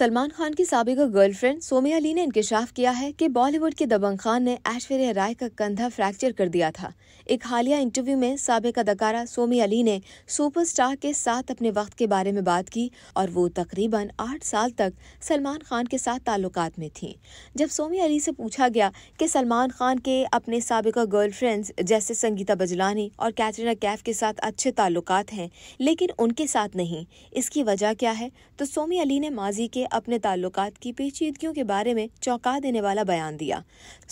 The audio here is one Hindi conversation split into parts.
सलमान खान की सबका गर्लफ्रेंड सोमिया अली ने इंकशाफ किया है कि बॉलीवुड के दबंग खान ने ऐश्वर्या राय का कंधा फ्रैक्चर कर दिया था एक हालिया इंटरव्यू में सबक अदाकारा सोमिया अली ने सुपरस्टार के साथ अपने वक्त के बारे में बात की और वो तकरीबन आठ साल तक सलमान खान के साथ ताल्लुक में थी जब सोमिया अली से पूछा गया कि सलमान खान के अपने सबका गर्लफ्रेंड्स जैसे संगीता बजलानी और कैटरीना कैफ के साथ अच्छे ताल्लुक हैं लेकिन उनके साथ नहीं इसकी वजह क्या है तो सोमी अली ने माजी के अपने ताल्लुक की पेचीदगियों के बारे में चौंका देने वाला बयान दिया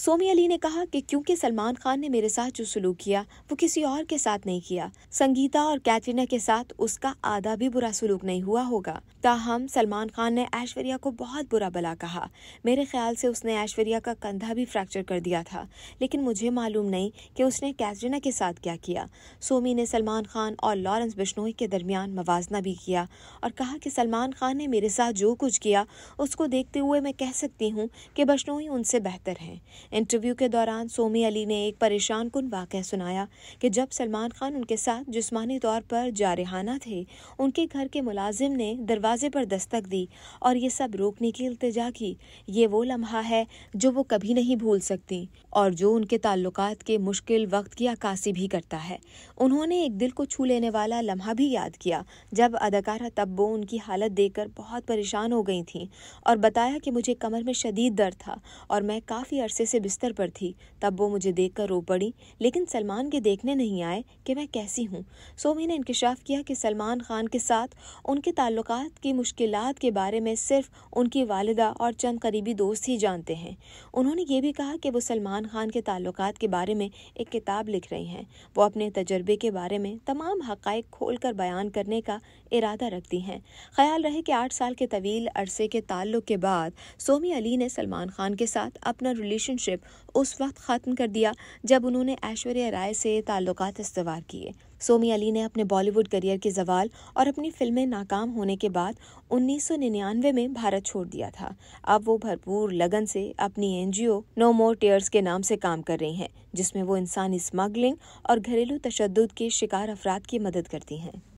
सोमी अली ने कहा कि क्योंकि सलमान खान ने मेरे साथ जो सलूक किया वो किसी और के साथ नहीं किया संगीता और कैटरीना के साथ उसका आधा भी बुरा सलूक नहीं हुआ होगा ताहम सलमान खान ने ऐश्वर्या को बहुत बुरा भला कहा मेरे ख्याल से उसने ऐश्वर्या का कंधा भी फ्रैक्चर कर दिया था लेकिन मुझे मालूम नहीं कि उसने कैटरीना के साथ क्या किया सोमी ने सलमान खान और लॉरेंस बिश्नोई के दरमियान मवाजना भी किया और कहा कि सलमान खान ने मेरे साथ जो कुछ किया उसको देखते हुए मैं कह सकती हूँ कि बशनोई उनसे बेहतर हैं इंटरव्यू के दौरान सोमी अली ने एक परेशान कन वाक़ सुनाया कि जब सलमान खान उनके साथ जिसमानी तौर पर जारहाना थे उनके घर के मुलाजिम ने दरवाजे पर दस्तक दी और ये सब रोकने की अल्तजा की ये वो लम्हा है जो वो कभी नहीं भूल सकती और जो उनके ताल्लुक के मुश्किल वक्त की अक्सी भी करता है उन्होंने एक दिल को छू लेने वाला लम्हा भी याद किया जब अदाकारा तब्बो उनकी हालत देखकर बहुत परेशान हो गई थी और बताया कि मुझे कमर में शदीद दर्द था और मैं काफ़ी अरसे से बिस्तर पर थी तब वो मुझे देख कर रो पड़ी लेकिन सलमान के देखने नहीं आए कि मैं कैसी हूँ सोमी ने इंकशाफ किया कि सलमान खान के साथ उनके ताल्लुक की मुश्किल के बारे में सिर्फ उनकी वालदा और चंद करीबी दोस्त ही जानते हैं उन्होंने ये भी कहा कि वो सलमान खान के ताल्लुक के बारे में एक किताब लिख रही हैं वो अपने तजर्बे के बारे में तमाम हक़ खोल कर बयान करने का इरादा रखती हैं ख्याल रहे कि आठ साल के तवील अरसे के ताल्लुक के बाद सोमी अली ने सलमान खान के साथ अपना रिलेशनशिप उस वक्त ख़त्म कर दिया जब उन्होंने ऐश्वर्या राय से ताल्लुक इस्तेवाल किए सोमी अली ने अपने बॉलीवुड करियर के जवाल और अपनी फिल्में नाकाम होने के बाद 1999 में भारत छोड़ दिया था अब वो भरपूर लगन से अपनी एनजीओ नो मोर टेयर्स के नाम से काम कर रही हैं जिसमें वो इंसानी स्मगलिंग और घरेलू तशद के शिकार अफराद की मदद करती हैं